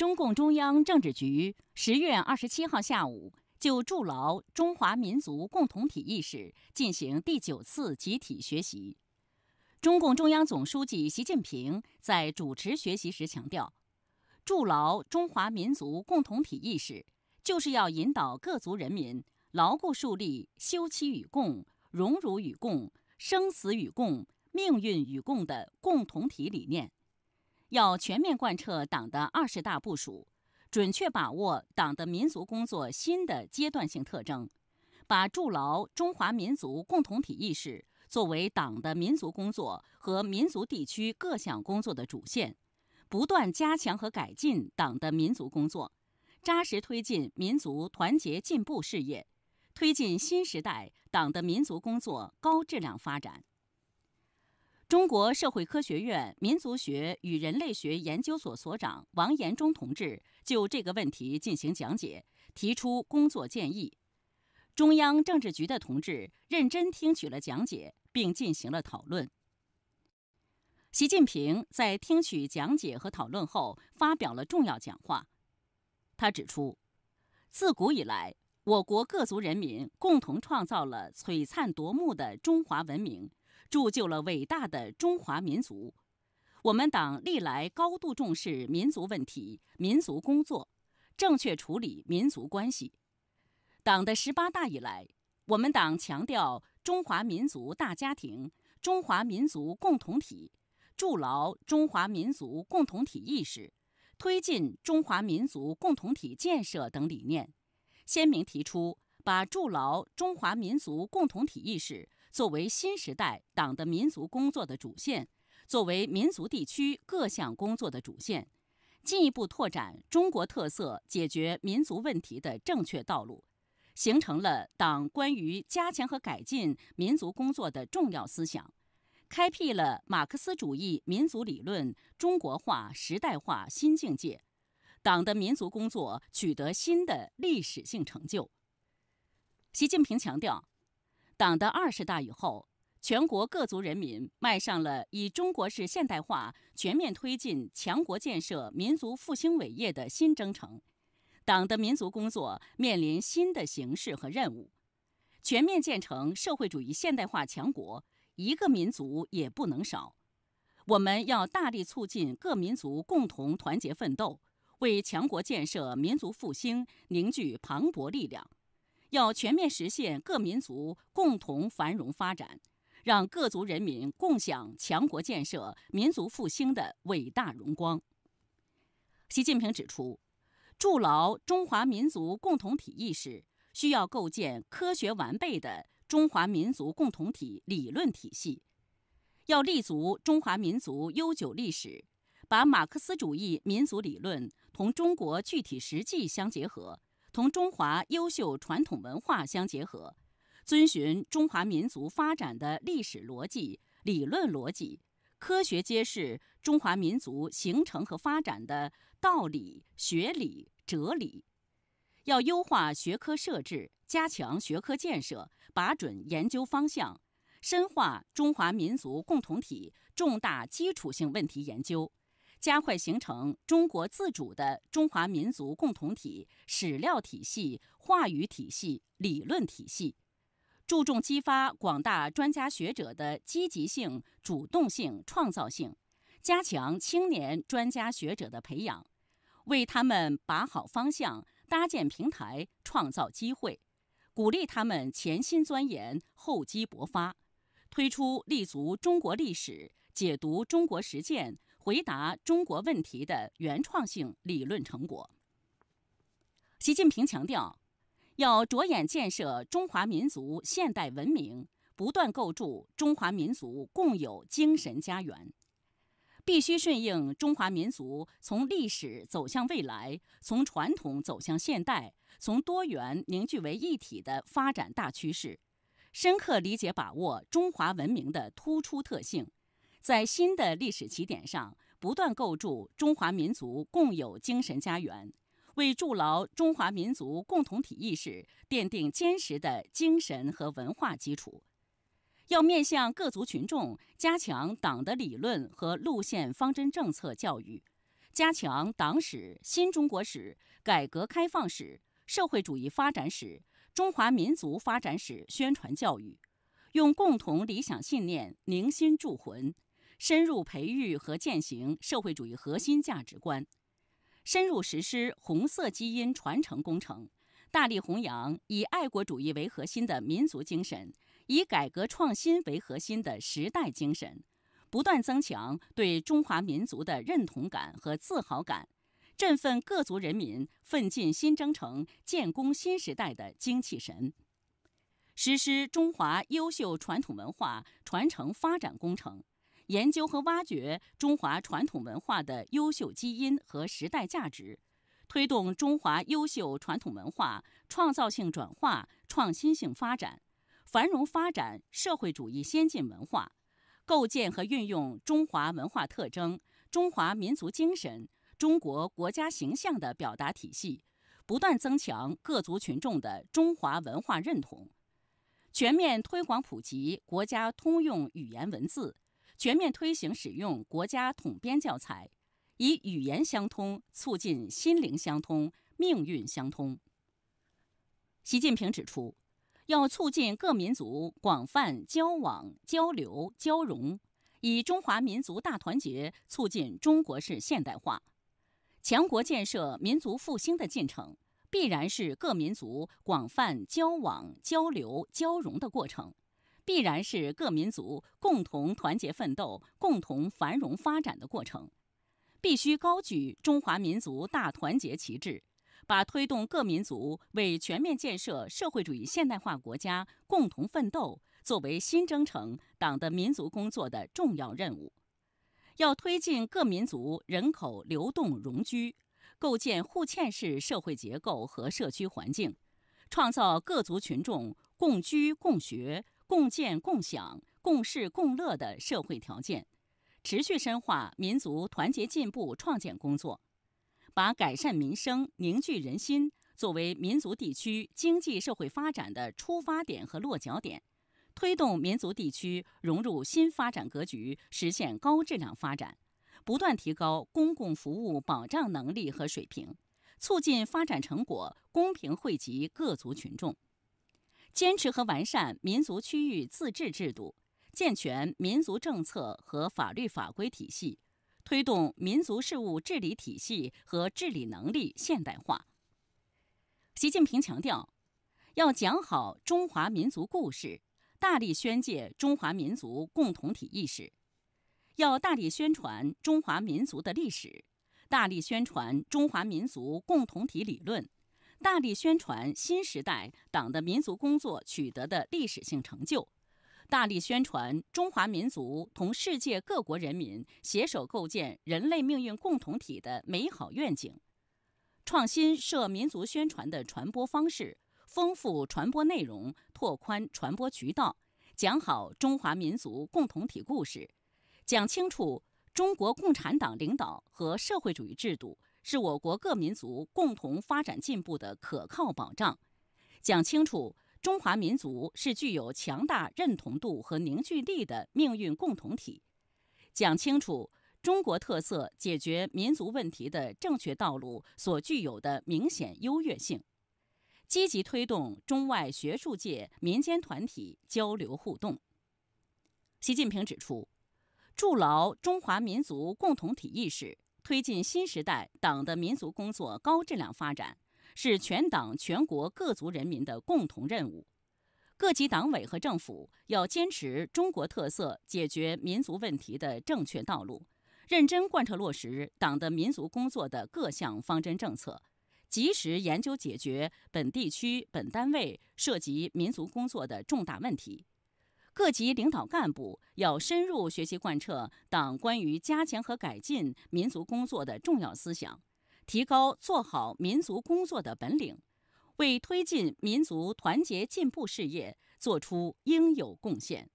中共中央政治局十月二十七号下午就筑牢中华民族共同体意识进行第九次集体学习。中共中央总书记习近平在主持学习时强调，筑牢中华民族共同体意识，就是要引导各族人民牢固树立休戚与共、荣辱与共、生死与共、命运与共的共同体理念。要全面贯彻党的二十大部署，准确把握党的民族工作新的阶段性特征，把筑牢中华民族共同体意识作为党的民族工作和民族地区各项工作的主线，不断加强和改进党的民族工作，扎实推进民族团结进步事业，推进新时代党的民族工作高质量发展。中国社会科学院民族学与人类学研究所所长王延忠同志就这个问题进行讲解，提出工作建议。中央政治局的同志认真听取了讲解，并进行了讨论。习近平在听取讲解和讨论后发表了重要讲话。他指出，自古以来，我国各族人民共同创造了璀璨夺目的中华文明。铸就了伟大的中华民族。我们党历来高度重视民族问题、民族工作，正确处理民族关系。党的十八大以来，我们党强调中华民族大家庭、中华民族共同体，筑牢中华民族共同体意识，推进中华民族共同体建设等理念，鲜明提出把筑牢中华民族共同体意识。作为新时代党的民族工作的主线，作为民族地区各项工作的主线，进一步拓展中国特色解决民族问题的正确道路，形成了党关于加强和改进民族工作的重要思想，开辟了马克思主义民族理论中国化时代化新境界，党的民族工作取得新的历史性成就。习近平强调。党的二十大以后，全国各族人民迈上了以中国式现代化全面推进强国建设、民族复兴伟业的新征程。党的民族工作面临新的形势和任务。全面建成社会主义现代化强国，一个民族也不能少。我们要大力促进各民族共同团结奋斗，为强国建设、民族复兴凝聚磅礴力量。要全面实现各民族共同繁荣发展，让各族人民共享强国建设、民族复兴的伟大荣光。习近平指出，筑牢中华民族共同体意识，需要构建科学完备的中华民族共同体理论体系。要立足中华民族悠久历史，把马克思主义民族理论同中国具体实际相结合。同中华优秀传统文化相结合，遵循中华民族发展的历史逻辑、理论逻辑，科学揭示中华民族形成和发展的道理、学理、哲理。要优化学科设置，加强学科建设，把准研究方向，深化中华民族共同体重大基础性问题研究。加快形成中国自主的中华民族共同体史料体系、话语体系、理论体系，注重激发广大专家学者的积极性、主动性、创造性，加强青年专家学者的培养，为他们把好方向、搭建平台、创造机会，鼓励他们潜心钻研、厚积薄发，推出立足中国历史、解读中国实践。回答中国问题的原创性理论成果。习近平强调，要着眼建设中华民族现代文明，不断构筑中华民族共有精神家园，必须顺应中华民族从历史走向未来、从传统走向现代、从多元凝聚为一体的发展大趋势，深刻理解把握中华文明的突出特性。在新的历史起点上，不断构筑中华民族共有精神家园，为筑牢中华民族共同体意识奠定坚实的精神和文化基础。要面向各族群众，加强党的理论和路线方针政策教育，加强党史、新中国史、改革开放史、社会主义发展史、中华民族发展史宣传教育，用共同理想信念凝心铸魂。深入培育和践行社会主义核心价值观，深入实施红色基因传承工程，大力弘扬以爱国主义为核心的民族精神，以改革创新为核心的时代精神，不断增强对中华民族的认同感和自豪感，振奋各族人民奋进新征程、建功新时代的精气神，实施中华优秀传统文化传承发展工程。研究和挖掘中华传统文化的优秀基因和时代价值，推动中华优秀传统文化创造性转化、创新性发展，繁荣发展社会主义先进文化，构建和运用中华文化特征、中华民族精神、中国国家形象的表达体系，不断增强各族群众的中华文化认同，全面推广普及国家通用语言文字。全面推行使用国家统编教材，以语言相通，促进心灵相通、命运相通。习近平指出，要促进各民族广泛交往、交流、交融，以中华民族大团结促进中国式现代化、强国建设、民族复兴的进程，必然是各民族广泛交往、交流、交融的过程。必然是各民族共同团结奋斗、共同繁荣发展的过程，必须高举中华民族大团结旗帜，把推动各民族为全面建设社会主义现代化国家共同奋斗作为新征程党的民族工作的重要任务。要推进各民族人口流动融居，构建互嵌式社会结构和社区环境，创造各族群众共居共学。共建共享、共事共乐的社会条件，持续深化民族团结进步创建工作，把改善民生、凝聚人心作为民族地区经济社会发展的出发点和落脚点，推动民族地区融入新发展格局，实现高质量发展，不断提高公共服务保障能力和水平，促进发展成果公平惠及各族群众。坚持和完善民族区域自治制度，健全民族政策和法律法规体系，推动民族事务治理体系和治理能力现代化。习近平强调，要讲好中华民族故事，大力宣介中华民族共同体意识，要大力宣传中华民族的历史，大力宣传中华民族共同体理论。大力宣传新时代党的民族工作取得的历史性成就，大力宣传中华民族同世界各国人民携手构建人类命运共同体的美好愿景，创新涉民族宣传的传播方式，丰富传播内容，拓宽传播渠道，讲好中华民族共同体故事，讲清楚中国共产党领导和社会主义制度。是我国各民族共同发展进步的可靠保障。讲清楚，中华民族是具有强大认同度和凝聚力的命运共同体；讲清楚，中国特色解决民族问题的正确道路所具有的明显优越性。积极推动中外学术界、民间团体交流互动。习近平指出，筑牢中华民族共同体意识。推进新时代党的民族工作高质量发展，是全党全国各族人民的共同任务。各级党委和政府要坚持中国特色解决民族问题的正确道路，认真贯彻落实党的民族工作的各项方针政策，及时研究解决本地区本单位涉及民族工作的重大问题。各级领导干部要深入学习贯彻党关于加强和改进民族工作的重要思想，提高做好民族工作的本领，为推进民族团结进步事业作出应有贡献。